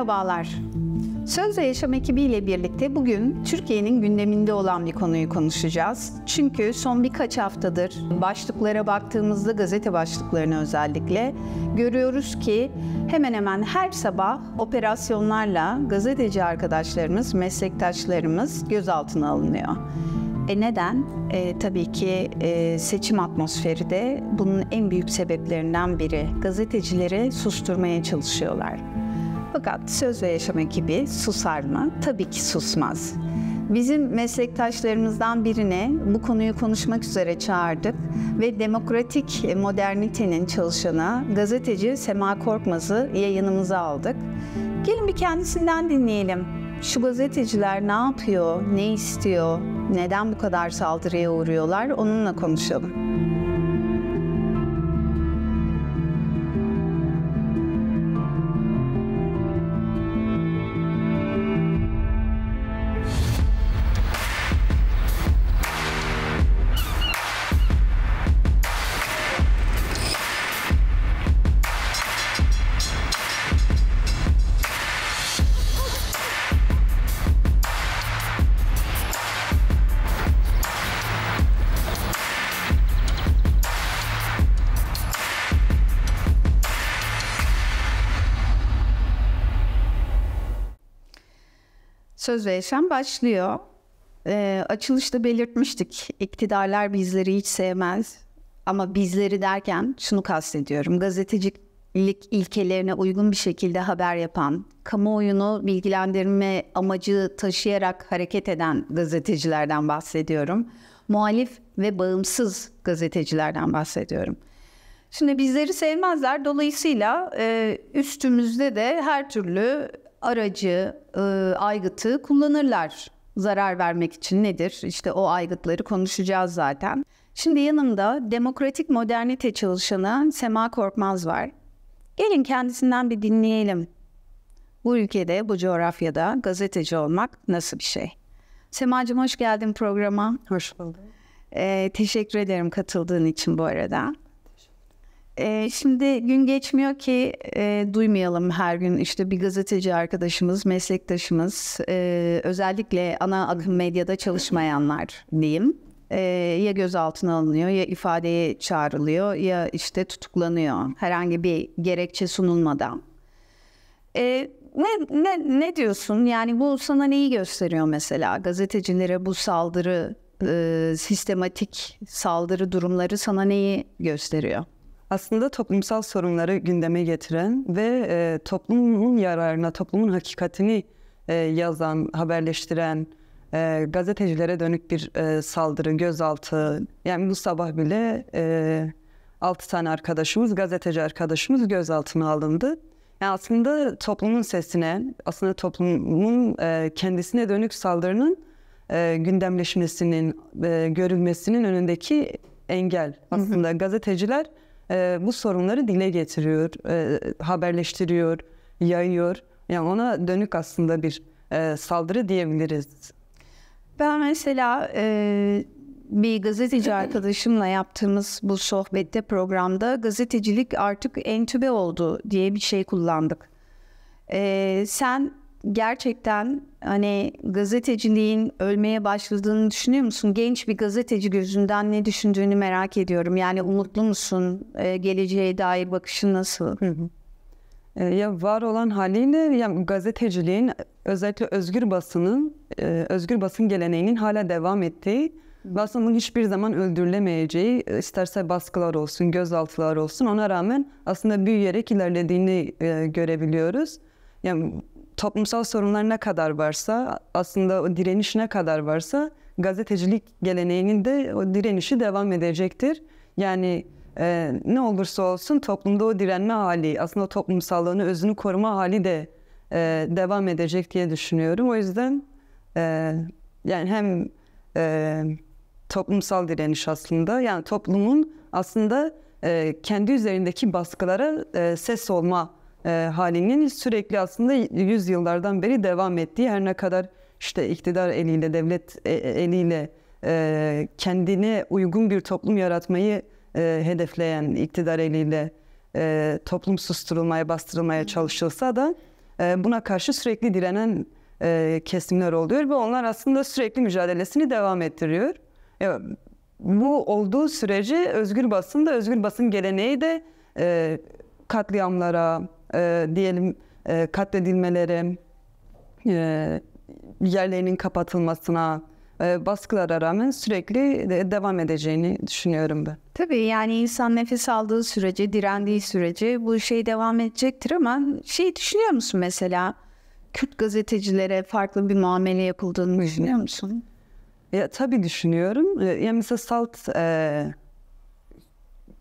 Merhabalar. Sözle Yaşam ekibiyle birlikte bugün Türkiye'nin gündeminde olan bir konuyu konuşacağız. Çünkü son birkaç haftadır başlıklara baktığımızda gazete başlıklarını özellikle görüyoruz ki hemen hemen her sabah operasyonlarla gazeteci arkadaşlarımız, meslektaşlarımız gözaltına alınıyor. E neden? E, tabii ki e, seçim atmosferi de bunun en büyük sebeplerinden biri. Gazetecileri susturmaya çalışıyorlar. Fakat söz ve yaşam ekibi susar mı? Tabii ki susmaz. Bizim meslektaşlarımızdan birine bu konuyu konuşmak üzere çağırdık ve demokratik modernitenin çalışanı gazeteci Sema Korkmaz'ı yayınımıza aldık. Gelin bir kendisinden dinleyelim. Şu gazeteciler ne yapıyor, ne istiyor, neden bu kadar saldırıya uğruyorlar onunla konuşalım. Söz ve Yaşam başlıyor. E, açılışta belirtmiştik. İktidarlar bizleri hiç sevmez. Ama bizleri derken şunu kastediyorum. Gazetecilik ilkelerine uygun bir şekilde haber yapan, kamuoyunu bilgilendirme amacı taşıyarak hareket eden gazetecilerden bahsediyorum. Muhalif ve bağımsız gazetecilerden bahsediyorum. Şimdi bizleri sevmezler dolayısıyla e, üstümüzde de her türlü aracı, e, aygıtı kullanırlar zarar vermek için nedir? İşte o aygıtları konuşacağız zaten. Şimdi yanımda demokratik modernite çalışanı Sema Korkmaz var. Gelin kendisinden bir dinleyelim. Bu ülkede, bu coğrafyada gazeteci olmak nasıl bir şey? Semacığım hoş geldin programa. Hoş buldum. Ee, teşekkür ederim katıldığın için bu arada. E, şimdi gün geçmiyor ki e, duymayalım her gün işte bir gazeteci arkadaşımız, meslektaşımız, e, özellikle ana akım medyada çalışmayanlar diyeyim. E, ya gözaltına alınıyor ya ifadeye çağrılıyor ya işte tutuklanıyor herhangi bir gerekçe sunulmadan. E, ne, ne, ne diyorsun yani bu sana neyi gösteriyor mesela gazetecilere bu saldırı e, sistematik saldırı durumları sana neyi gösteriyor? aslında toplumsal sorunları gündeme getiren ve e, toplumun yararına, toplumun hakikatini e, yazan, haberleştiren e, gazetecilere dönük bir e, saldırı, gözaltı. Yani bu sabah bile e, 6 tane arkadaşımız, gazeteci arkadaşımız gözaltına alındı. Yani aslında toplumun sesine, aslında toplumun e, kendisine dönük saldırının e, gündemleşmesinin, e, görülmesinin önündeki engel. Aslında gazeteciler e, bu sorunları dile getiriyor, e, haberleştiriyor, yayıyor. Yani ona dönük aslında bir e, saldırı diyebiliriz. Ben mesela e, bir gazeteci arkadaşımla yaptığımız bu sohbette programda gazetecilik artık entübe oldu diye bir şey kullandık. E, sen gerçekten hani gazeteciliğin ölmeye başladığını düşünüyor musun? Genç bir gazeteci gözünden ne düşündüğünü merak ediyorum. Yani umutlu musun? Ee, geleceğe dair bakışın nasıl? Hı hı. E, ya var olan haliyle ya gazeteciliğin özellikle özgür basının, e, özgür basın geleneğinin hala devam ettiği aslında basının hiçbir zaman öldürülemeyeceği, e, isterse baskılar olsun, gözaltılar olsun ona rağmen aslında büyüyerek ilerlediğini e, görebiliyoruz. Yani toplumsal sorunlar ne kadar varsa, aslında o direniş ne kadar varsa gazetecilik geleneğinin de o direnişi devam edecektir. Yani e, ne olursa olsun toplumda o direnme hali, aslında o toplumsallığını, özünü koruma hali de e, devam edecek diye düşünüyorum. O yüzden e, yani hem e, toplumsal direniş aslında, yani toplumun aslında e, kendi üzerindeki baskılara e, ses olma e, halinin sürekli aslında yüzyıllardan beri devam ettiği her ne kadar işte iktidar eliyle, devlet e, e, eliyle e, kendine uygun bir toplum yaratmayı e, hedefleyen iktidar eliyle e, toplum susturulmaya, bastırılmaya çalışılsa da e, buna karşı sürekli direnen e, kesimler oluyor ve onlar aslında sürekli mücadelesini devam ettiriyor. Evet, bu olduğu sürece özgür basın da, özgür basın geleneği de e, katliamlara, e, diyelim e, katledilmeleri, e, yerlerinin kapatılmasına, e, baskılara rağmen sürekli devam edeceğini düşünüyorum ben. Tabii yani insan nefes aldığı sürece, direndiği sürece bu şey devam edecektir ama şey düşünüyor musun mesela Kürt gazetecilere farklı bir muamele yapıldığını düşünüyor musun? Ya, tabii düşünüyorum. E, ya mesela Salt e,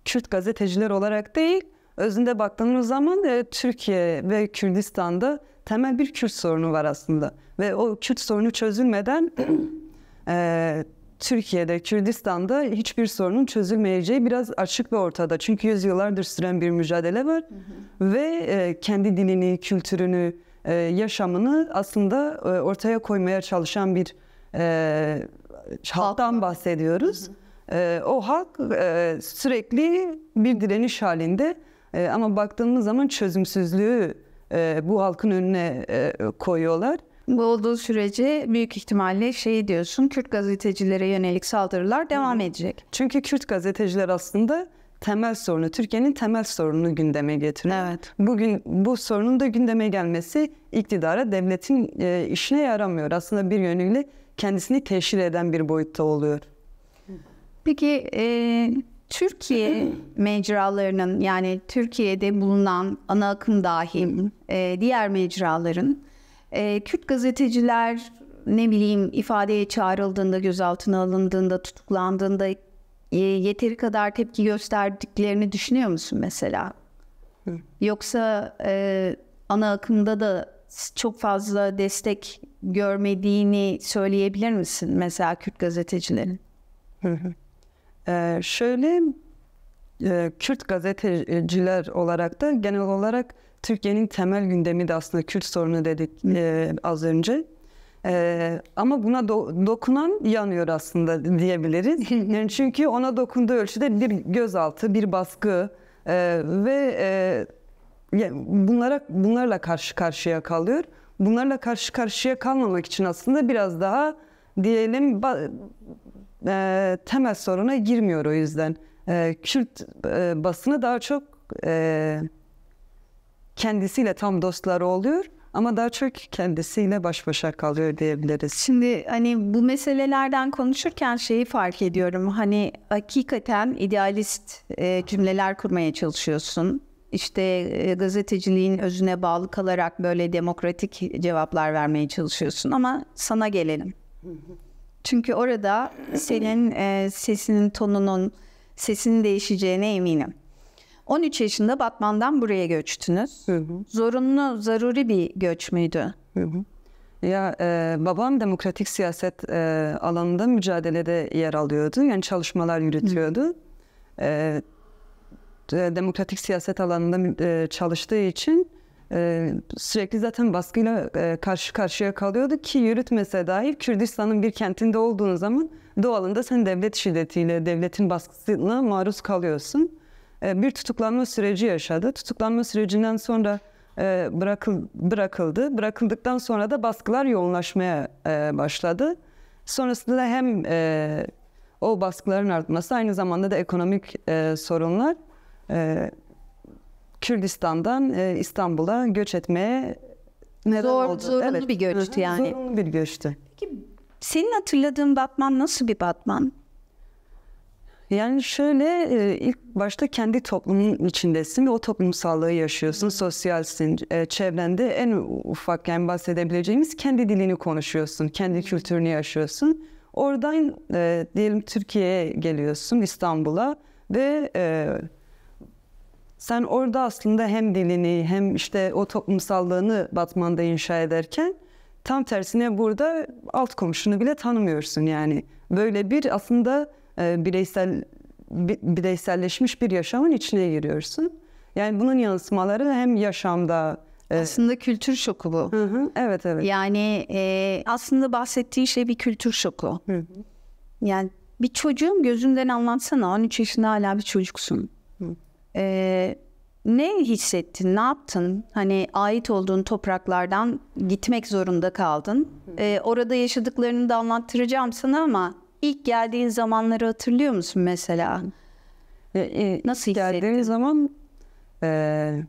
Kürt gazeteciler olarak değil, özünde baktığımız zaman e, Türkiye ve Kürdistan'da temel bir Kürt sorunu var aslında. Ve o Kürt sorunu çözülmeden e, Türkiye'de, Kürdistan'da hiçbir sorunun çözülmeyeceği biraz açık ve ortada. Çünkü yüzyıllardır süren bir mücadele var hı hı. ve e, kendi dilini, kültürünü, e, yaşamını aslında e, ortaya koymaya çalışan bir e, halktan bahsediyoruz. Hı hı. E, o halk e, sürekli bir direniş halinde e, ama baktığımız zaman çözümsüzlüğü e, bu halkın önüne e, koyuyorlar. Bu olduğu sürece büyük ihtimalle şey diyorsun Kürt gazetecilere yönelik saldırılar devam Hı. edecek. Çünkü Kürt gazeteciler aslında temel sorunu, Türkiye'nin temel sorununu gündeme getiriyor. Evet. Bugün bu sorunun da gündeme gelmesi iktidara, devletin e, işine yaramıyor. Aslında bir yönüyle kendisini teşhir eden bir boyutta oluyor. Peki e, Türkiye mecralarının yani Türkiye'de bulunan ana akım dahil e, diğer mecraların e, Kürt gazeteciler ne bileyim ifadeye çağrıldığında, gözaltına alındığında, tutuklandığında e, yeteri kadar tepki gösterdiklerini düşünüyor musun mesela? Hı. Yoksa e, ana akımda da çok fazla destek görmediğini söyleyebilir misin mesela Kürt gazetecilerin? Hı hı. Ee, şöyle e, Kürt gazeteciler olarak da genel olarak Türkiye'nin temel gündemi de aslında Kürt sorunu dedik e, az önce. Ee, ama buna do- dokunan yanıyor aslında diyebiliriz. Yani çünkü ona dokunduğu ölçüde bir gözaltı, bir baskı e, ve e, bunlara bunlarla karşı karşıya kalıyor. Bunlarla karşı karşıya kalmamak için aslında biraz daha diyelim ba- e, temel soruna girmiyor o yüzden. E, Kürt e, basını daha çok e, kendisiyle tam dostlar oluyor ama daha çok kendisiyle baş başa kalıyor diyebiliriz. Şimdi hani bu meselelerden konuşurken şeyi fark ediyorum. Hani hakikaten idealist e, cümleler kurmaya çalışıyorsun. İşte e, gazeteciliğin özüne bağlı kalarak böyle demokratik cevaplar vermeye çalışıyorsun ama sana gelelim. Çünkü orada senin e, sesinin tonunun, sesinin değişeceğine eminim. 13 yaşında Batman'dan buraya göçtünüz. Hı hı. Zorunlu, zaruri bir göç müydü? Hı hı. Ya e, babam demokratik siyaset e, alanında mücadelede yer alıyordu. Yani çalışmalar yürütüyordu. Hı. E, demokratik siyaset alanında e, çalıştığı için e, sürekli zaten baskıyla e, karşı karşıya kalıyordu ki yürütmese dahi Kürdistan'ın bir kentinde olduğun zaman doğalında sen devlet şiddetiyle, devletin baskısına maruz kalıyorsun. E, bir tutuklanma süreci yaşadı. Tutuklanma sürecinden sonra e, bırakıl, bırakıldı. Bırakıldıktan sonra da baskılar yoğunlaşmaya e, başladı. Sonrasında da hem e, o baskıların artması aynı zamanda da ekonomik e, sorunlar e, Kürdistan'dan e, İstanbul'a göç etmeye neden Zor, oldu. Zorunlu evet. bir göçtü yani. Zorunlu bir göçtü. Peki senin hatırladığın Batman nasıl bir Batman? Yani şöyle e, ilk başta kendi toplumun içindesin ve o toplumsallığı yaşıyorsun, sosyalsin, e, çevrende en ufak yani bahsedebileceğimiz kendi dilini konuşuyorsun, kendi kültürünü yaşıyorsun. Oradan e, diyelim Türkiye'ye geliyorsun, İstanbul'a ve sen orada aslında hem dilini hem işte o toplumsallığını Batman'da inşa ederken tam tersine burada alt komşunu bile tanımıyorsun yani. Böyle bir aslında e, bireysel bireyselleşmiş bir yaşamın içine giriyorsun. Yani bunun yansımaları hem yaşamda Evet. Aslında kültür şoku bu. Hı hı, evet evet. Yani e, aslında bahsettiği şey bir kültür şoku. Hı hı. Yani bir çocuğun gözünden anlatsana 13 yaşında hala bir çocuksun. Hı. Ee, ne hissettin, ne yaptın? Hani ait olduğun topraklardan gitmek zorunda kaldın. Ee, orada yaşadıklarını da anlattıracağım sana ama ilk geldiğin zamanları hatırlıyor musun mesela? Ee, Nasıl hissettin? Geldiğin zaman e,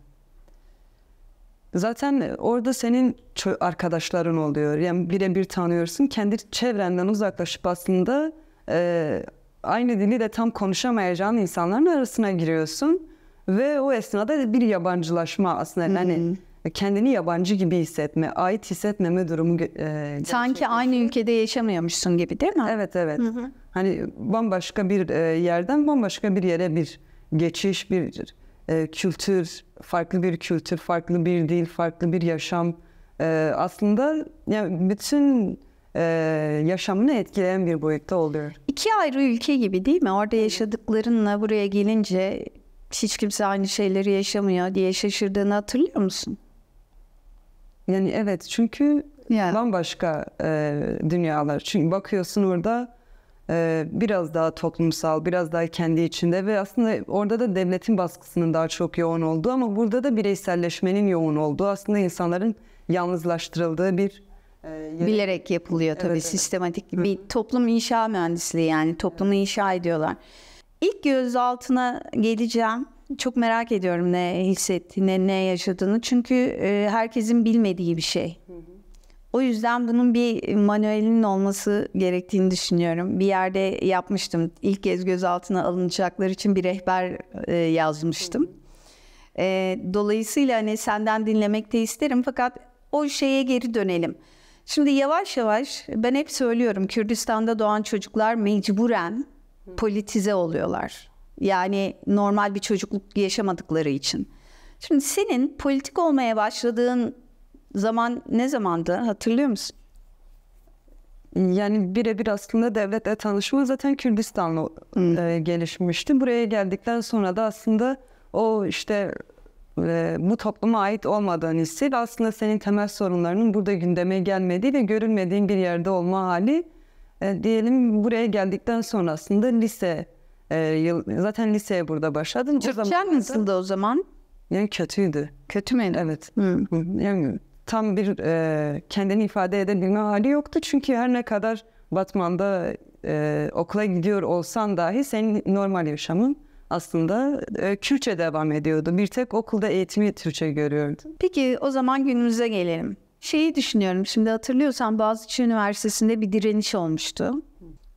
zaten orada senin arkadaşların oluyor. Yani birebir tanıyorsun. Kendi çevrenden uzaklaşıp aslında e, aynı dili de tam konuşamayacağın insanların arasına giriyorsun ve o esnada bir yabancılaşma aslında. hı Yani hani hmm. kendini yabancı gibi hissetme, ait hissetmeme durumu. E, Sanki aynı ülkede yaşamıyormuşsun gibi değil mi? Evet evet. Hı hı. Hani bambaşka bir e, yerden bambaşka bir yere bir geçiş, bir e, kültür, farklı bir kültür, farklı bir dil, farklı bir yaşam. E, aslında yani bütün e, yaşamını etkileyen bir boyutta oluyor. İki ayrı ülke gibi değil mi? Orada yaşadıklarınla buraya gelince hiç kimse aynı şeyleri yaşamıyor diye şaşırdığını hatırlıyor musun? Yani evet çünkü yani. bambaşka e, dünyalar. Çünkü bakıyorsun orada e, biraz daha toplumsal, biraz daha kendi içinde ve aslında orada da devletin baskısının daha çok yoğun olduğu ama burada da bireyselleşmenin yoğun olduğu aslında insanların yalnızlaştırıldığı bir e, bilerek yapılıyor tabii evet, sistematik evet. bir toplum inşa mühendisliği yani toplumu evet. inşa ediyorlar. İlk gözaltına geleceğim. Çok merak ediyorum ne hissettiğini, ne yaşadığını. Çünkü e, herkesin bilmediği bir şey. O yüzden bunun bir manuelinin olması gerektiğini düşünüyorum. Bir yerde yapmıştım. İlk kez gözaltına alınacaklar için bir rehber e, yazmıştım. E, dolayısıyla hani senden dinlemek de isterim fakat o şeye geri dönelim. Şimdi yavaş yavaş ben hep söylüyorum Kürdistan'da doğan çocuklar mecburen politize oluyorlar. Yani normal bir çocukluk yaşamadıkları için. Şimdi senin politik olmaya başladığın zaman ne zamandı hatırlıyor musun? Yani birebir aslında devletle tanışma zaten Kürdistan'la hmm. e, gelişmişti. Buraya geldikten sonra da aslında o işte e, bu topluma ait olmadığın hissi aslında senin temel sorunlarının burada gündeme gelmediği ve görülmediğin bir yerde olma hali e, diyelim buraya geldikten sonra aslında lise e, yıl, zaten liseye burada başladın. Türkçen nasıldı o zaman? Yani kötüydü. Kötü mü? Evet. Hmm. Yani tam bir e, kendini ifade edebilme hali yoktu. Çünkü her ne kadar Batman'da e, okula gidiyor olsan dahi senin normal yaşamın aslında e, Kürtçe devam ediyordu. Bir tek okulda eğitimi Türkçe görüyordu. Peki o zaman günümüze gelelim şeyi düşünüyorum. Şimdi hatırlıyorsan Boğaziçi Üniversitesi'nde bir direniş olmuştu.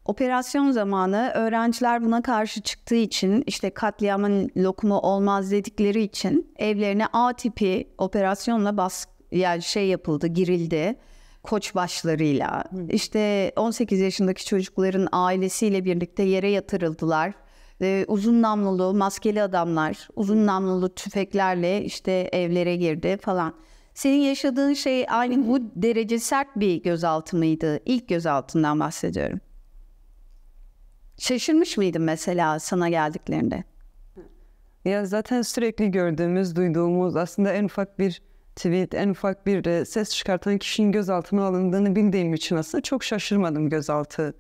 Operasyon zamanı öğrenciler buna karşı çıktığı için işte katliamın lokumu olmaz dedikleri için evlerine A tipi operasyonla bas yani şey yapıldı, girildi. Koç başlarıyla işte 18 yaşındaki çocukların ailesiyle birlikte yere yatırıldılar e, uzun namlulu maskeli adamlar uzun namlulu tüfeklerle işte evlere girdi falan. Senin yaşadığın şey aynı bu derece sert bir gözaltı mıydı? İlk gözaltından bahsediyorum. Şaşırmış mıydın mesela sana geldiklerinde? Ya zaten sürekli gördüğümüz, duyduğumuz aslında en ufak bir tweet, en ufak bir e, ses çıkartan kişinin gözaltına alındığını bildiğim için aslında çok şaşırmadım gözaltı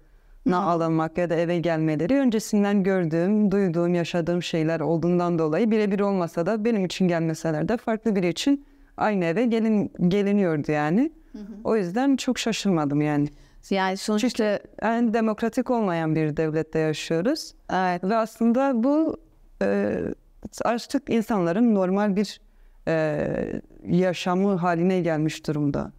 na alınmak ya da eve gelmeleri öncesinden gördüğüm, duyduğum, yaşadığım şeyler olduğundan dolayı birebir olmasa da benim için gelmeseler de farklı biri için aynı eve gelin geliniyordu yani. Hı hı. O yüzden çok şaşırmadım yani. Yani sonuçta Çünkü yani demokratik olmayan bir devlette yaşıyoruz. Evet. Ve aslında bu e, artık insanların normal bir e, yaşamı haline gelmiş durumda.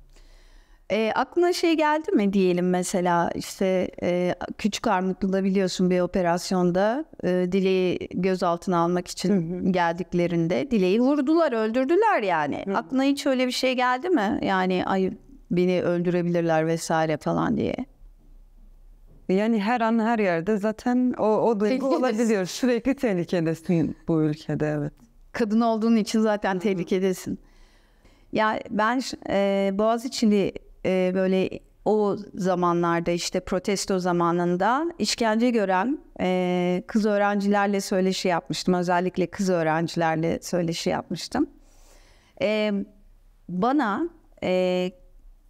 E, aklına şey geldi mi diyelim mesela işte e, Küçük Armutlu'da biliyorsun bir operasyonda e, Dileği gözaltına almak için Hı-hı. geldiklerinde Dileği vurdular öldürdüler yani. hı Aklına hiç öyle bir şey geldi mi? Yani ay beni öldürebilirler vesaire falan diye. Yani her an her yerde zaten o, o duygu olabiliyor. Sürekli tehlikedesin bu ülkede evet. Kadın olduğun için zaten tehlikedesin. Ya ben e, Boğaziçi'li e, böyle o zamanlarda işte protesto zamanında işkence gören e, kız öğrencilerle söyleşi yapmıştım. Özellikle kız öğrencilerle söyleşi yapmıştım. E, bana e,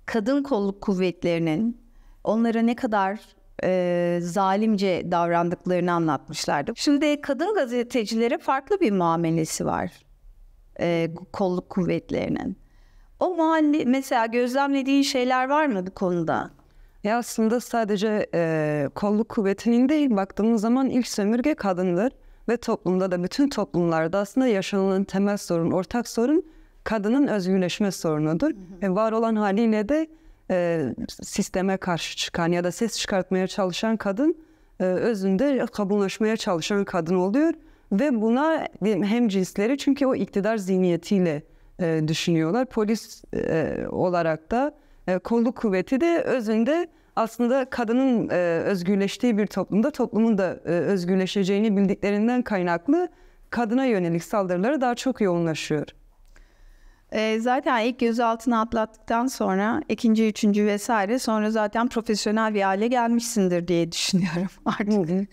kadın kolluk kuvvetlerinin onlara ne kadar e, zalimce davrandıklarını anlatmışlardı. Şimdi kadın gazetecilere farklı bir muamelesi var e, kolluk kuvvetlerinin o mahalle mesela gözlemlediğin şeyler var mı bu konuda? Ya aslında sadece e, kolluk kuvvetinin değil baktığımız zaman ilk sömürge kadındır ve toplumda da bütün toplumlarda aslında yaşanılan temel sorun, ortak sorun kadının özgürleşme sorunudur. Hı hı. E, var olan haliyle de e, sisteme karşı çıkan ya da ses çıkartmaya çalışan kadın e, özünde kabullaşmaya çalışan kadın oluyor ve buna hem cinsleri çünkü o iktidar zihniyetiyle e, düşünüyorlar. Polis e, olarak da e, kolluk kuvveti de özünde aslında kadının e, özgürleştiği bir toplumda toplumun da e, özgürleşeceğini bildiklerinden kaynaklı kadına yönelik saldırıları daha çok yoğunlaşıyor. E, zaten ilk gözaltına atlattıktan sonra ikinci, üçüncü vesaire sonra zaten profesyonel bir hale gelmişsindir diye düşünüyorum artık.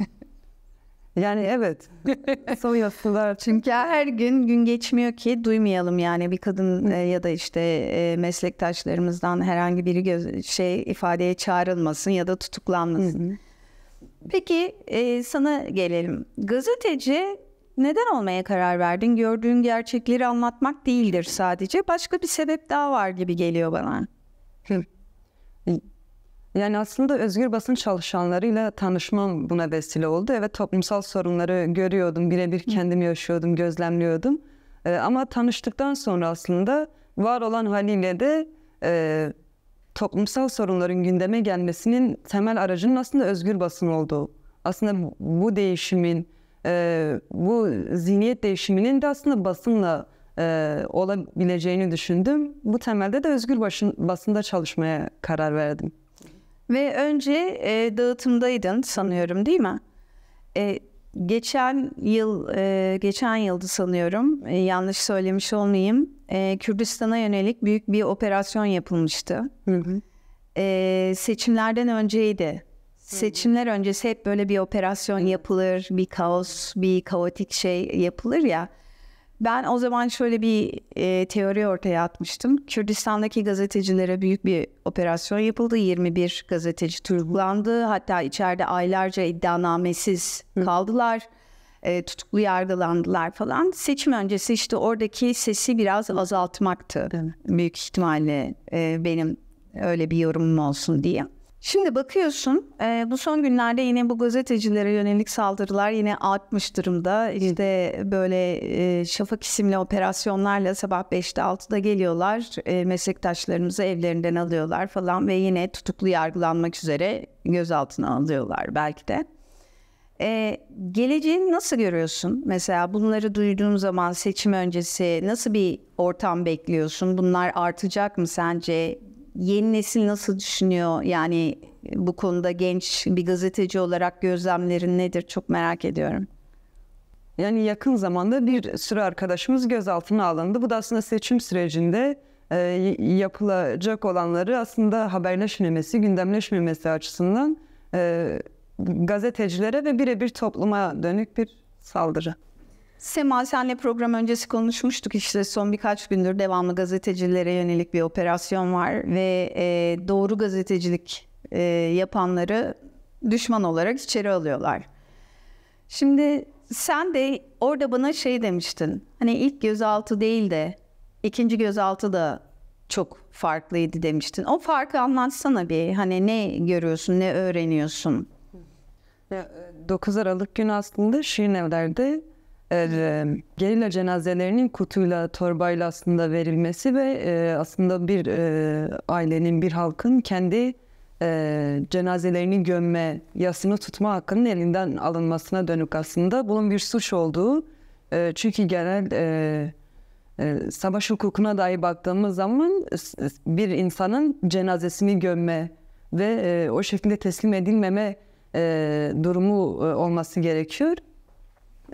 Yani evet. Soyuyorsunlar. Çünkü her gün gün geçmiyor ki duymayalım yani bir kadın e, ya da işte e, meslektaşlarımızdan herhangi biri göz, şey ifadeye çağrılmasın ya da tutuklanmasın. Peki e, sana gelelim. Gazeteci neden olmaya karar verdin? Gördüğün gerçekleri anlatmak değildir sadece. Başka bir sebep daha var gibi geliyor bana. Yani aslında özgür basın çalışanlarıyla tanışmam buna vesile oldu. Evet toplumsal sorunları görüyordum, birebir kendim yaşıyordum, gözlemliyordum. E, ama tanıştıktan sonra aslında var olan haliyle de e, toplumsal sorunların gündeme gelmesinin temel aracının aslında özgür basın olduğu. Aslında bu değişimin, e, bu zihniyet değişiminin de aslında basınla e, olabileceğini düşündüm. Bu temelde de özgür basın, basında çalışmaya karar verdim. Ve önce e, dağıtımdaydın sanıyorum değil mi? E, geçen yıl, e, geçen yıldı sanıyorum, e, yanlış söylemiş olmayayım. E, Kürdistan'a yönelik büyük bir operasyon yapılmıştı. Hı hı. E, seçimlerden önceydi. Seçimler öncesi hep böyle bir operasyon yapılır, bir kaos, bir kaotik şey yapılır ya. Ben o zaman şöyle bir e, teori ortaya atmıştım. Kürdistan'daki gazetecilere büyük bir operasyon yapıldı. 21 gazeteci tutuklandı. Hatta içeride aylarca iddianamesiz kaldılar. E, tutuklu yargılandılar falan. Seçim öncesi işte oradaki sesi biraz azaltmaktı. Büyük ihtimalle e, benim öyle bir yorumum olsun diye. Şimdi bakıyorsun e, bu son günlerde yine bu gazetecilere yönelik saldırılar yine artmış durumda. İşte böyle e, şafak isimli operasyonlarla sabah 5'te 6'da geliyorlar. E, meslektaşlarımızı evlerinden alıyorlar falan ve yine tutuklu yargılanmak üzere gözaltına alıyorlar belki de. E, geleceğini nasıl görüyorsun? Mesela bunları duyduğum zaman seçim öncesi nasıl bir ortam bekliyorsun? Bunlar artacak mı sence? yeni nesil nasıl düşünüyor? Yani e, bu konuda genç bir gazeteci olarak gözlemlerin nedir? Çok merak ediyorum. Yani yakın zamanda bir sürü arkadaşımız gözaltına alındı. Bu da aslında seçim sürecinde e, yapılacak olanları aslında haberleşmemesi, gündemleşmemesi açısından e, gazetecilere ve birebir topluma dönük bir saldırı. Sema senle program öncesi konuşmuştuk işte son birkaç gündür devamlı gazetecilere yönelik bir operasyon var ve e, doğru gazetecilik e, yapanları düşman olarak içeri alıyorlar. Şimdi sen de orada bana şey demiştin hani ilk gözaltı değil de ikinci gözaltı da çok farklıydı demiştin. O farkı anlatsana bir hani ne görüyorsun ne öğreniyorsun? 9 e, Aralık günü aslında Şirinevler'de e, ee, gerilla cenazelerinin kutuyla, torbayla aslında verilmesi ve e, aslında bir e, ailenin, bir halkın kendi e, cenazelerini gömme, yasını tutma hakkının elinden alınmasına dönük aslında bunun bir suç olduğu. E, çünkü genel e, e savaş hukukuna dair baktığımız zaman bir insanın cenazesini gömme ve e, o şekilde teslim edilmeme e, durumu e, olması gerekiyor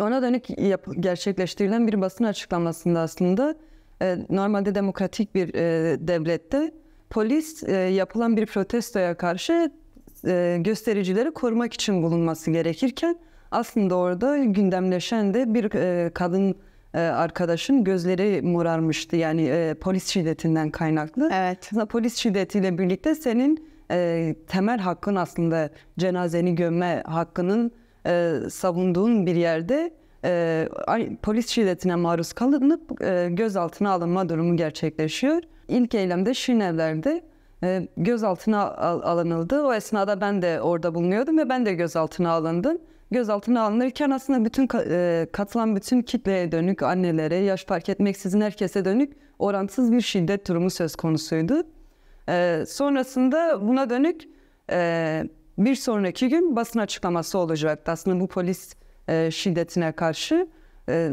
ona dönük yap- gerçekleştirilen bir basın açıklamasında aslında e, normalde demokratik bir e, devlette polis e, yapılan bir protestoya karşı e, göstericileri korumak için bulunması gerekirken aslında orada gündemleşen de bir e, kadın e, arkadaşın gözleri morarmıştı yani e, polis şiddetinden kaynaklı. Evet. Aslında polis şiddetiyle birlikte senin e, temel hakkın aslında cenazeni gömme hakkının e, savunduğun bir yerde e, polis şiddetine maruz kalınıp e, gözaltına alınma durumu gerçekleşiyor. İlk eylemde Şinevler'de e, gözaltına al- alınıldı. O esnada ben de orada bulunuyordum ve ben de gözaltına alındım. Gözaltına alınırken aslında bütün e, katılan bütün kitleye dönük annelere, yaş fark etmeksizin herkese dönük orantısız bir şiddet durumu söz konusuydu. E, sonrasında buna dönük e, bir sonraki gün basın açıklaması olacak. aslında bu polis e, şiddetine karşı. E,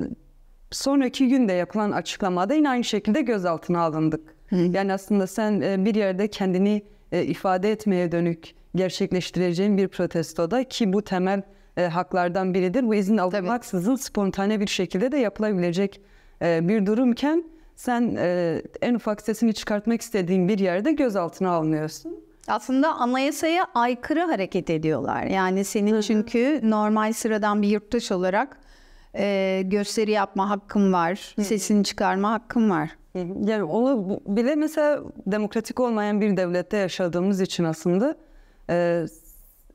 sonraki günde yapılan açıklamada yine aynı şekilde gözaltına alındık. Hı. Yani aslında sen e, bir yerde kendini e, ifade etmeye dönük gerçekleştireceğin bir protestoda ki bu temel e, haklardan biridir. Bu izin alınmaksızın spontane bir şekilde de yapılabilecek e, bir durumken sen e, en ufak sesini çıkartmak istediğin bir yerde gözaltına alınıyorsun aslında anayasaya aykırı hareket ediyorlar. Yani senin çünkü normal sıradan bir yurttaş olarak e, gösteri yapma hakkın var, sesini çıkarma hakkın var. Yani onu bile mesela demokratik olmayan bir devlette yaşadığımız için aslında e,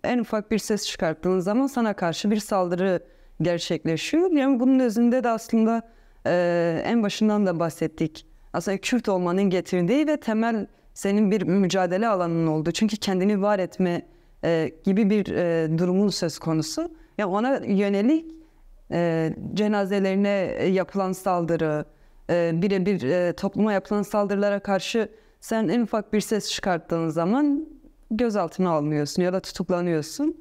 en ufak bir ses çıkarttığın zaman sana karşı bir saldırı gerçekleşiyor. Yani bunun özünde de aslında e, en başından da bahsettik. Aslında Kürt olmanın getirdiği ve temel senin bir mücadele alanın oldu. Çünkü kendini var etme e, gibi bir e, durumun söz konusu. Ya yani ona yönelik e, cenazelerine e, yapılan saldırı, e, birebir e, topluma yapılan saldırılara karşı sen en ufak bir ses çıkarttığın zaman gözaltına alınıyorsun ya da tutuklanıyorsun.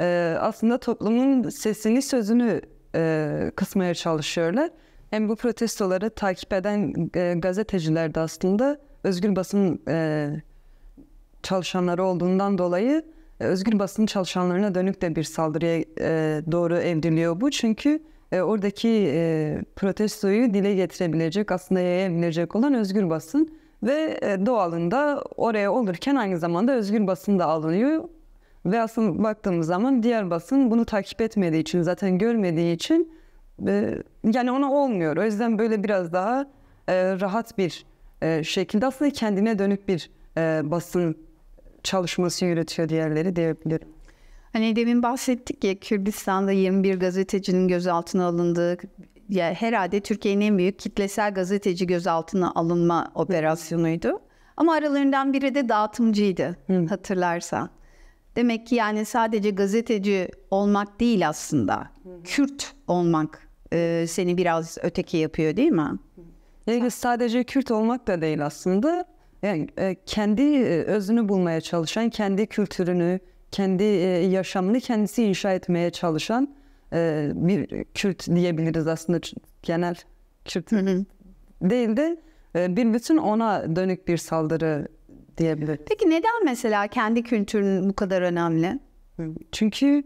E, aslında toplumun sesini, sözünü e, kısmaya çalışıyorlar. Hem bu protestoları takip eden e, gazeteciler de aslında özgür basın e, çalışanları olduğundan dolayı e, özgür basın çalışanlarına dönük de bir saldırıya e, doğru evriliyor bu. Çünkü e, oradaki e, protestoyu dile getirebilecek, aslında yayabilecek olan özgür basın ve e, doğalında oraya olurken aynı zamanda özgür basın da alınıyor. Ve aslında baktığımız zaman diğer basın bunu takip etmediği için, zaten görmediği için e, yani ona olmuyor. O yüzden böyle biraz daha e, rahat bir e, şekilde aslında kendine dönük bir e, basın çalışması yürütüyor diğerleri diyebilirim. Hani demin bahsettik ya Kürdistan'da 21 gazetecinin gözaltına alındığı ya herhalde Türkiye'nin en büyük kitlesel gazeteci gözaltına alınma operasyonuydu. Ama aralarından biri de dağıtımcıydı Hı. hatırlarsan. Demek ki yani sadece gazeteci olmak değil aslında. Hı. Kürt olmak e, seni biraz öteki yapıyor değil mi? Yani sadece Kürt olmak da değil aslında. Yani e, kendi e, özünü bulmaya çalışan, kendi kültürünü, kendi e, yaşamını kendisi inşa etmeye çalışan bir Kürt diyebiliriz aslında genel Kürt değil de bir bütün ona dönük bir saldırı diyebilir. Peki neden mesela kendi kültürün bu kadar önemli? Çünkü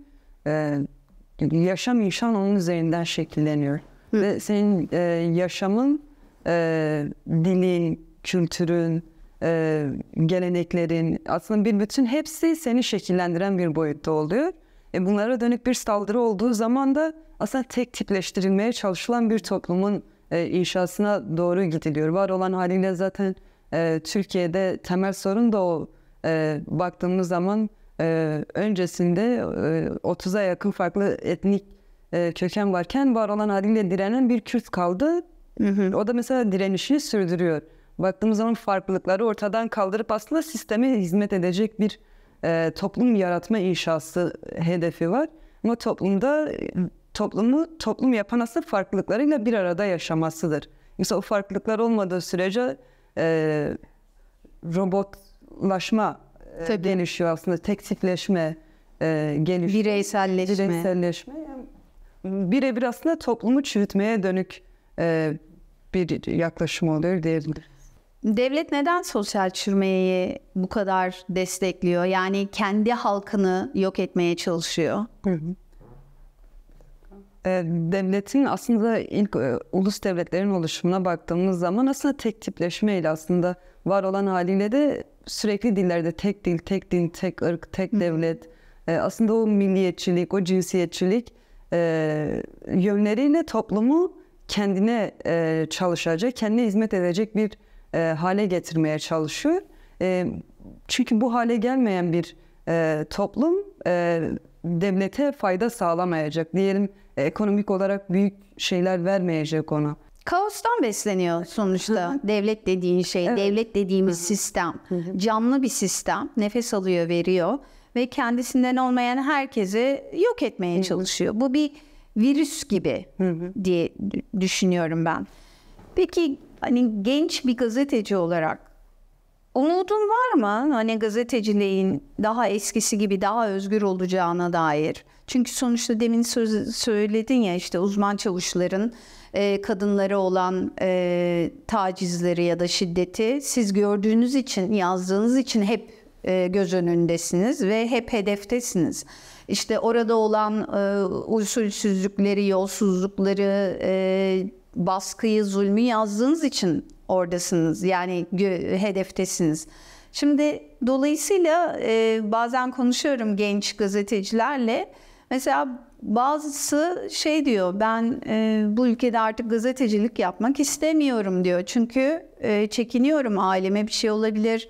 yaşam insan onun üzerinden şekilleniyor. Hı. Ve senin yaşamın e, dilin, kültürün, e, geleneklerin aslında bir bütün hepsi seni şekillendiren bir boyutta oluyor. E bunlara dönük bir saldırı olduğu zaman da aslında tek tipleştirilmeye çalışılan bir toplumun e, inşasına doğru gidiliyor. Var olan haliyle zaten e, Türkiye'de temel sorun da o. E, baktığımız zaman e, öncesinde e, 30'a yakın farklı etnik e, köken varken var olan haliyle direnen bir Kürt kaldı. O da mesela direnişini sürdürüyor. Baktığımız zaman farklılıkları ortadan kaldırıp aslında sisteme hizmet edecek bir e, toplum yaratma inşası e, hedefi var. Ama toplumda e, toplumu toplum yapan aslında farklılıklarıyla bir arada yaşamasıdır. Mesela o farklılıklar olmadığı sürece e, robotlaşma e, Tabii. gelişiyor aslında. Tek e, gelişiyor. Bireyselleşme. Bireyselleşme. Yani birebir aslında toplumu çürütmeye dönük e, bir yaklaşım oluyor diyebilirim. Devlet neden sosyal çürümeyi bu kadar destekliyor? Yani kendi halkını yok etmeye çalışıyor. Hı hı. E, devletin aslında ilk e, ulus devletlerin oluşumuna baktığımız zaman aslında tek tipleşmeyle aslında var olan haliyle de sürekli dillerde tek dil, tek din, tek ırk, tek devlet. E, aslında o milliyetçilik, o cinsiyetçilik e, yönleriyle toplumu kendine e, çalışacak, kendine hizmet edecek bir e, hale getirmeye çalışıyor. E, çünkü bu hale gelmeyen bir e, toplum e, devlete fayda sağlamayacak. Diyelim e, ekonomik olarak büyük şeyler vermeyecek ona. Kaostan besleniyor sonuçta devlet dediğin şey, evet. devlet dediğimiz sistem. Canlı bir sistem, nefes alıyor, veriyor ve kendisinden olmayan herkesi yok etmeye çalışıyor. Bu bir virüs gibi hı hı. diye düşünüyorum ben. Peki hani genç bir gazeteci olarak umudun var mı? Hani gazeteciliğin daha eskisi gibi daha özgür olacağına dair. Çünkü sonuçta demin söz, söyledin ya işte uzman çavuşların e, kadınlara olan e, tacizleri ya da şiddeti siz gördüğünüz için yazdığınız için hep e, göz önündesiniz ve hep hedeftesiniz işte orada olan e, usulsüzlükleri, yolsuzlukları, e, baskıyı, zulmü yazdığınız için oradasınız. Yani hedeftesiniz. Şimdi dolayısıyla e, bazen konuşuyorum genç gazetecilerle. Mesela bazısı şey diyor ben e, bu ülkede artık gazetecilik yapmak istemiyorum diyor. Çünkü e, çekiniyorum aileme bir şey olabilir.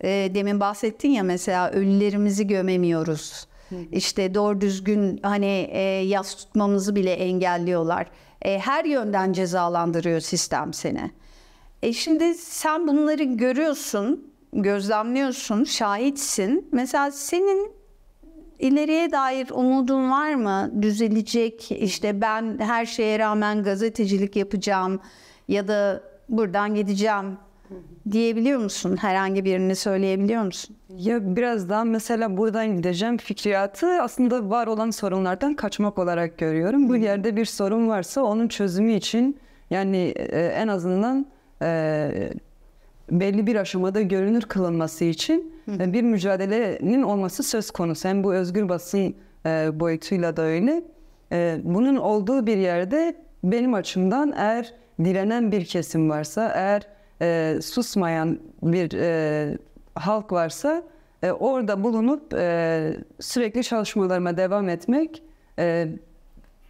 E, demin bahsettin ya mesela ölülerimizi gömemiyoruz. İşte doğru düzgün hani e, yaz tutmamızı bile engelliyorlar. E, her yönden cezalandırıyor sistem seni. E şimdi sen bunları görüyorsun, gözlemliyorsun, şahitsin. Mesela senin ileriye dair umudun var mı? Düzelecek işte ben her şeye rağmen gazetecilik yapacağım ya da buradan gideceğim diyebiliyor musun? Herhangi birini söyleyebiliyor musun? Ya birazdan mesela buradan gideceğim fikriyatı aslında var olan sorunlardan kaçmak olarak görüyorum. Bu yerde bir sorun varsa onun çözümü için yani e, en azından e, belli bir aşamada görünür kılınması için e, bir mücadelenin olması söz konusu. Hem bu özgür basın e, boyutuyla da öyle. E, bunun olduğu bir yerde benim açımdan eğer direnen bir kesim varsa, eğer e, susmayan bir e, halk varsa e, orada bulunup e, sürekli çalışmalarıma devam etmek e,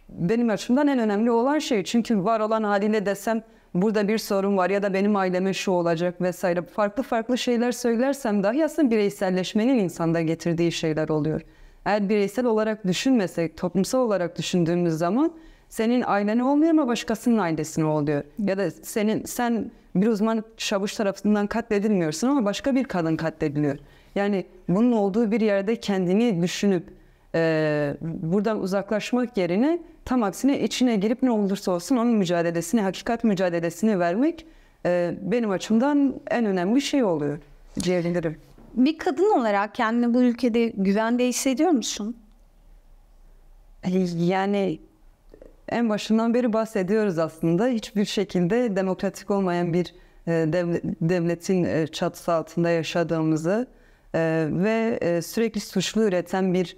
benim açımdan en önemli olan şey. Çünkü var olan haliyle desem burada bir sorun var ya da benim aileme şu olacak vesaire farklı farklı şeyler söylersem dahi aslında bireyselleşmenin insanda getirdiği şeyler oluyor. Eğer bireysel olarak düşünmesek, toplumsal olarak düşündüğümüz zaman senin ailen olmuyor ama başkasının ailesini oluyor. Ya da senin sen bir uzman çavuş tarafından katledilmiyorsun ama başka bir kadın katlediliyor. Yani bunun olduğu bir yerde kendini düşünüp e, buradan uzaklaşmak yerine tam aksine içine girip ne olursa olsun onun mücadelesini, hakikat mücadelesini vermek e, benim açımdan en önemli şey oluyor diyebilirim. Bir kadın olarak kendini bu ülkede güvende hissediyor musun? Yani en başından beri bahsediyoruz aslında. Hiçbir şekilde demokratik olmayan bir e, devletin e, çatısı altında yaşadığımızı e, ve sürekli suçlu üreten bir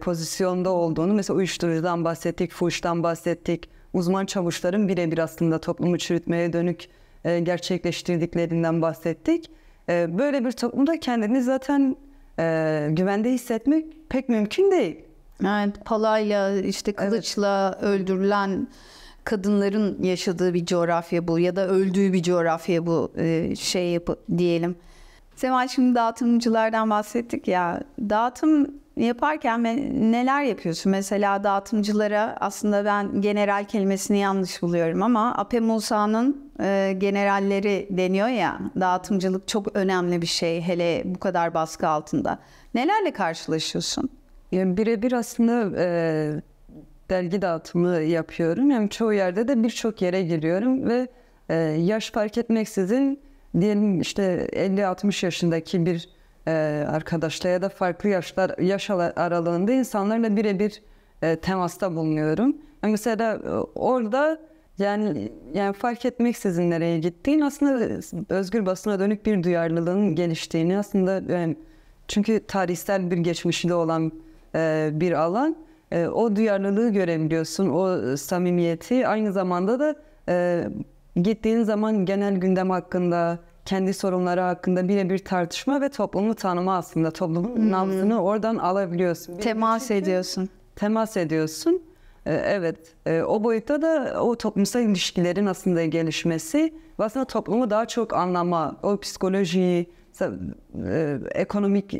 pozisyonda olduğunu mesela uyuşturucudan bahsettik, fuhuştan bahsettik. Uzman çavuşların birebir aslında toplumu çürütmeye dönük gerçekleştirdiklerinden bahsettik. Böyle bir toplumda kendini zaten güvende hissetmek pek mümkün değil. Evet, palayla işte kılıçla evet. öldürülen kadınların yaşadığı bir coğrafya bu ya da öldüğü bir coğrafya bu e, şey yapı diyelim. Seval şimdi dağıtımcılardan bahsettik ya. Dağıtım yaparken neler yapıyorsun? Mesela dağıtımcılara aslında ben general kelimesini yanlış buluyorum ama Ape Musa'nın e, generalleri deniyor ya. Dağıtımcılık çok önemli bir şey hele bu kadar baskı altında. Nelerle karşılaşıyorsun? Yani birebir aslında e, dergi dağıtımı yapıyorum. Yani çoğu yerde de birçok yere giriyorum ve e, yaş fark etmeksizin diyelim işte 50-60 yaşındaki bir e, arkadaşla ya da farklı yaşlar yaş aralığında insanlarla birebir e, temasta bulunuyorum. Yani mesela e, orada yani yani fark etmeksizin nereye gittiğin aslında özgür basına dönük bir duyarlılığın geliştiğini aslında yani çünkü tarihsel bir geçmişi de olan e, bir alan. E, o duyarlılığı görebiliyorsun, o samimiyeti. Aynı zamanda da e, gittiğin zaman genel gündem hakkında, kendi sorunları hakkında birebir tartışma ve toplumu tanıma aslında. Toplumun hmm. nabzını oradan alabiliyorsun. temas çünkü, ediyorsun. Temas ediyorsun. Evet, o boyutta da o toplumsal ilişkilerin aslında gelişmesi aslında toplumu daha çok anlama, o psikolojiyi, ekonomik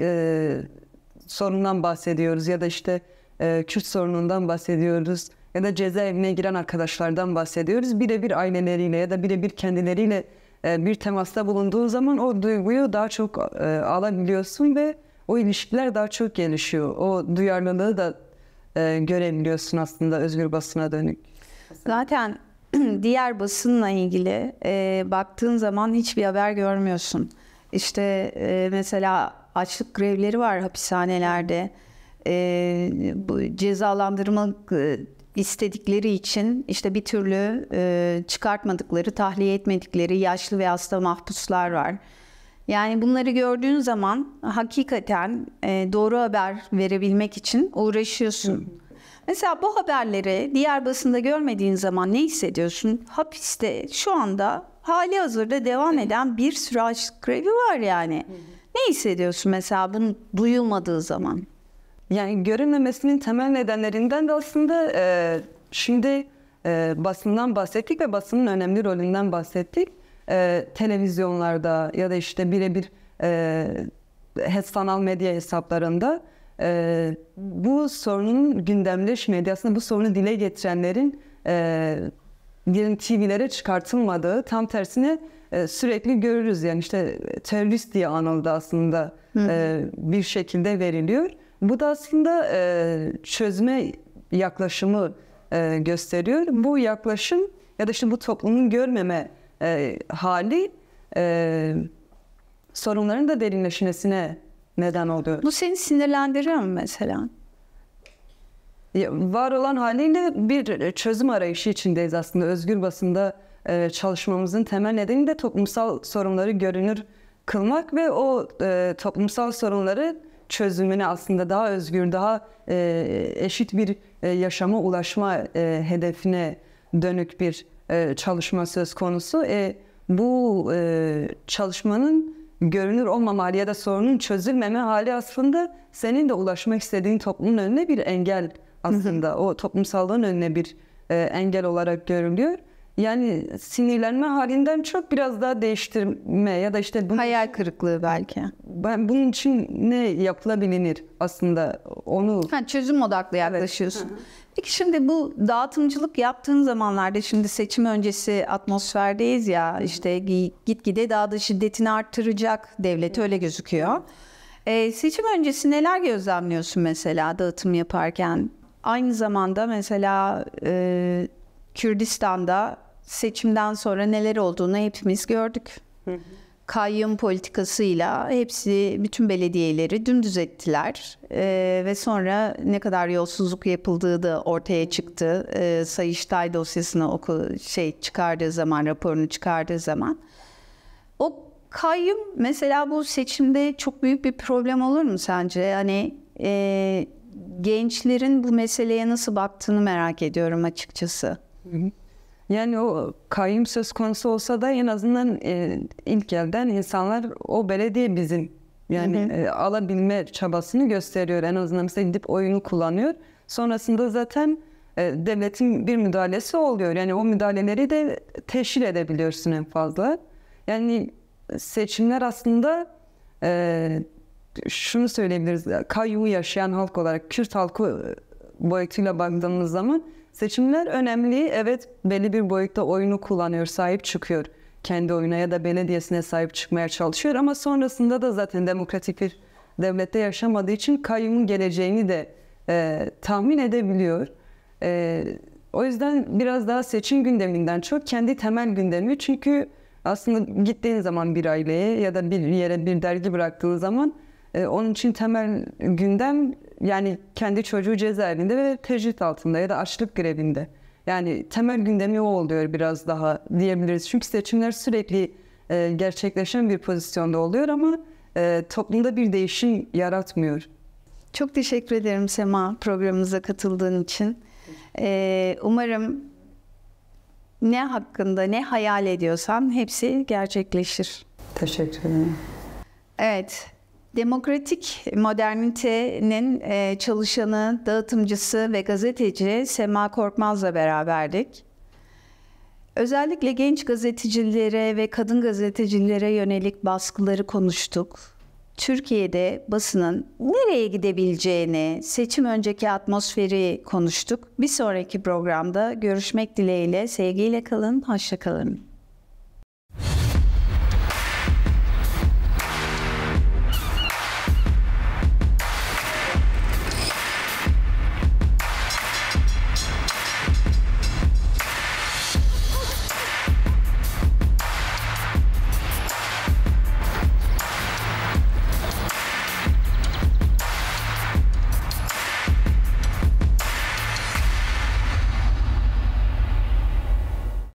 sorunundan bahsediyoruz ya da işte e, Kürt sorunundan bahsediyoruz ya da cezaevine giren arkadaşlardan bahsediyoruz. Birebir aileleriyle ya da birebir kendileriyle e, bir temasta bulunduğun zaman o duyguyu daha çok e, alabiliyorsun ve o ilişkiler daha çok gelişiyor. O duyarlılığı da e, görebiliyorsun aslında özgür basına dönük. Zaten diğer basınla ilgili e, baktığın zaman hiçbir haber görmüyorsun. İşte e, mesela açlık grevleri var hapishanelerde. Ee, e, bu cezalandırmak istedikleri için işte bir türlü e, çıkartmadıkları, tahliye etmedikleri yaşlı ve hasta mahpuslar var. Yani bunları gördüğün zaman hakikaten e, doğru haber verebilmek için uğraşıyorsun. Mesela bu haberleri diğer basında görmediğin zaman ne hissediyorsun? Hapiste şu anda hali hazırda devam eden bir sürü açlık grevi var yani. Hı hı. Ne hissediyorsun mesela bunu duyulmadığı zaman? Yani görünmemesinin temel nedenlerinden de aslında e, şimdi e, basından bahsettik ve basının önemli rolünden bahsettik. E, televizyonlarda ya da işte birebir e, sanal medya hesaplarında e, bu sorunun gündemleşmedi aslında bu sorunu dile getirenlerin e, TV'lere çıkartılmadığı, tam tersine e, sürekli görürüz. Yani işte e, terörist diye anıldı aslında hı e, bir şekilde veriliyor. Bu da aslında çözme yaklaşımı gösteriyor. Bu yaklaşım ya da işte bu toplumun görmeme hali sorunların da derinleşmesine neden oluyor. Bu seni sinirlendiriyor mu mesela? Ya, var olan haliyle bir çözüm arayışı içindeyiz aslında. Özgür basında e, çalışmamızın temel nedeni de toplumsal sorunları görünür kılmak ve o e, toplumsal sorunları çözümüne aslında daha özgür, daha e, eşit bir e, yaşama ulaşma e, hedefine dönük bir e, çalışma söz konusu. E, bu e, çalışmanın görünür olmama hali ya da sorunun çözülmeme hali aslında senin de ulaşmak istediğin toplumun önüne bir engel aslında. o toplumsallığın önüne bir e, engel olarak görülüyor. Yani sinirlenme halinden çok biraz daha değiştirme ya da işte bunun, hayal kırıklığı belki. Ben bunun için ne yapılabilir aslında onu ha, çözüm odaklı yaklaşıyorsun. Evet. Peki şimdi bu dağıtımcılık yaptığın zamanlarda şimdi seçim öncesi atmosferdeyiz ya işte gitgide daha da şiddetini arttıracak devlet öyle gözüküyor. Ee, seçim öncesi neler gözlemliyorsun mesela dağıtım yaparken? Aynı zamanda mesela e, Kürdistan'da seçimden sonra neler olduğunu hepimiz gördük. Hı Kayyum politikasıyla hepsi bütün belediyeleri dümdüz ettiler ee, ve sonra ne kadar yolsuzluk yapıldığı da ortaya çıktı. Ee, Sayıştay dosyasını oku, şey çıkardığı zaman raporunu çıkardığı zaman o kayyum mesela bu seçimde çok büyük bir problem olur mu sence? Hani e, gençlerin bu meseleye nasıl baktığını merak ediyorum açıkçası. Yani o kayyum söz konusu olsa da en azından e, ilk elden insanlar o belediye bizim yani hı hı. E, alabilme çabasını gösteriyor. En azından mesela gidip oyunu kullanıyor. Sonrasında zaten e, devletin bir müdahalesi oluyor. Yani o müdahaleleri de teşhir edebiliyorsun en fazla. Yani seçimler aslında e, şunu söyleyebiliriz. Kayyumu yaşayan halk olarak Kürt halkı e, boyutuyla baktığımız zaman Seçimler önemli. Evet belli bir boyutta oyunu kullanıyor, sahip çıkıyor. Kendi oyuna ya da belediyesine sahip çıkmaya çalışıyor ama sonrasında da zaten demokratik bir devlette yaşamadığı için kayyumun geleceğini de e, tahmin edebiliyor. E, o yüzden biraz daha seçim gündeminden çok kendi temel gündemi. Çünkü aslında gittiğin zaman bir aileye ya da bir yere bir dergi bıraktığın zaman e, onun için temel gündem yani kendi çocuğu cezaevinde ve tecrit altında ya da açlık grevinde. Yani temel gündemi o oluyor biraz daha diyebiliriz. Çünkü seçimler sürekli e, gerçekleşen bir pozisyonda oluyor ama e, toplumda bir değişim yaratmıyor. Çok teşekkür ederim Sema programımıza katıldığın için. Ee, umarım ne hakkında ne hayal ediyorsan hepsi gerçekleşir. Teşekkür ederim. Evet, Demokratik modernitenin e, çalışanı, dağıtımcısı ve gazeteci Sema Korkmaz'la beraberdik. Özellikle genç gazetecilere ve kadın gazetecilere yönelik baskıları konuştuk. Türkiye'de basının nereye gidebileceğini, seçim önceki atmosferi konuştuk. Bir sonraki programda görüşmek dileğiyle, sevgiyle kalın, hoşça kalın.